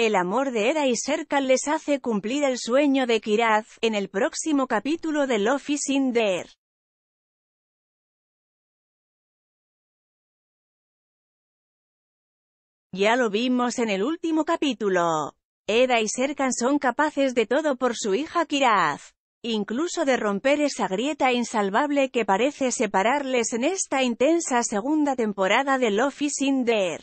El amor de Eda y Serkan les hace cumplir el sueño de Kiraz, en el próximo capítulo de Love is in the Ya lo vimos en el último capítulo. Eda y Serkan son capaces de todo por su hija Kiraz. Incluso de romper esa grieta insalvable que parece separarles en esta intensa segunda temporada de Love is in the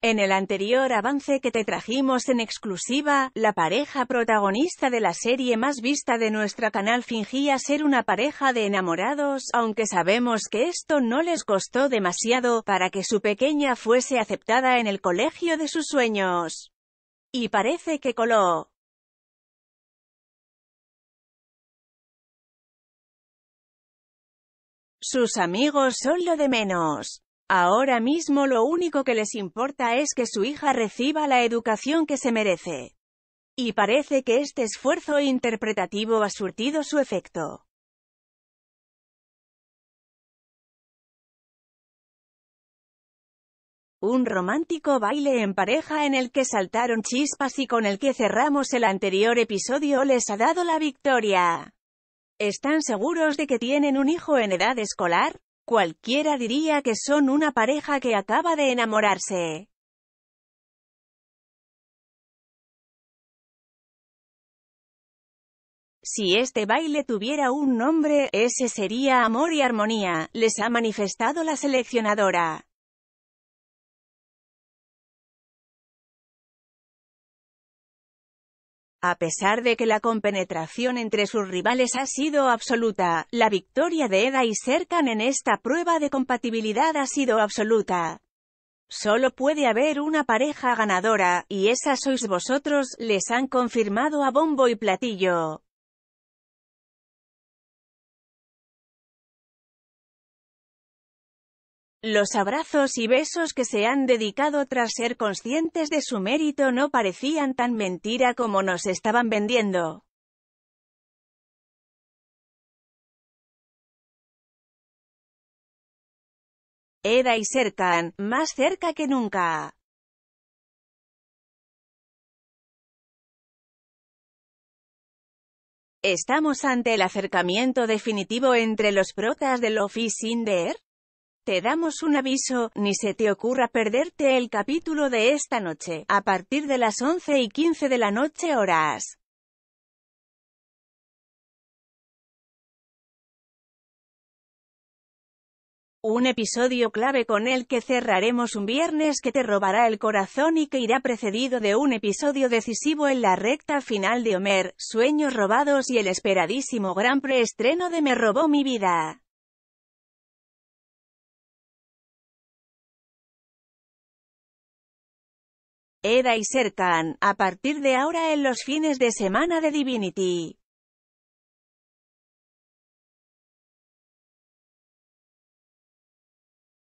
En el anterior avance que te trajimos en exclusiva, la pareja protagonista de la serie más vista de nuestro canal fingía ser una pareja de enamorados, aunque sabemos que esto no les costó demasiado para que su pequeña fuese aceptada en el colegio de sus sueños. Y parece que coló. Sus amigos son lo de menos. Ahora mismo lo único que les importa es que su hija reciba la educación que se merece. Y parece que este esfuerzo interpretativo ha surtido su efecto. Un romántico baile en pareja en el que saltaron chispas y con el que cerramos el anterior episodio les ha dado la victoria. ¿Están seguros de que tienen un hijo en edad escolar? Cualquiera diría que son una pareja que acaba de enamorarse. Si este baile tuviera un nombre, ese sería Amor y Armonía, les ha manifestado la seleccionadora. A pesar de que la compenetración entre sus rivales ha sido absoluta, la victoria de Eda y Serkan en esta prueba de compatibilidad ha sido absoluta. Solo puede haber una pareja ganadora, y esa sois vosotros, les han confirmado a bombo y platillo. Los abrazos y besos que se han dedicado tras ser conscientes de su mérito no parecían tan mentira como nos estaban vendiendo. Era y cercan, más cerca que nunca. Estamos ante el acercamiento definitivo entre los protas del Office in te damos un aviso, ni se te ocurra perderte el capítulo de esta noche, a partir de las 11 y 15 de la noche horas. Un episodio clave con el que cerraremos un viernes que te robará el corazón y que irá precedido de un episodio decisivo en la recta final de Homer, Sueños robados y el esperadísimo gran preestreno de Me robó mi vida. Eda y Serkan, a partir de ahora en los fines de semana de Divinity.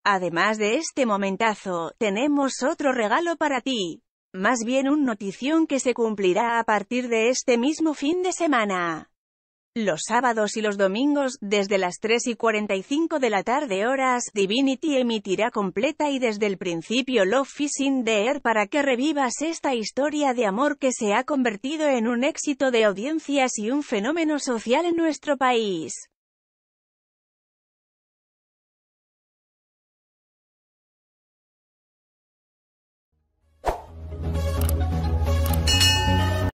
Además de este momentazo, tenemos otro regalo para ti. Más bien un notición que se cumplirá a partir de este mismo fin de semana. Los sábados y los domingos, desde las 3 y 45 de la tarde horas, Divinity emitirá completa y desde el principio Love Fishing in Air para que revivas esta historia de amor que se ha convertido en un éxito de audiencias y un fenómeno social en nuestro país.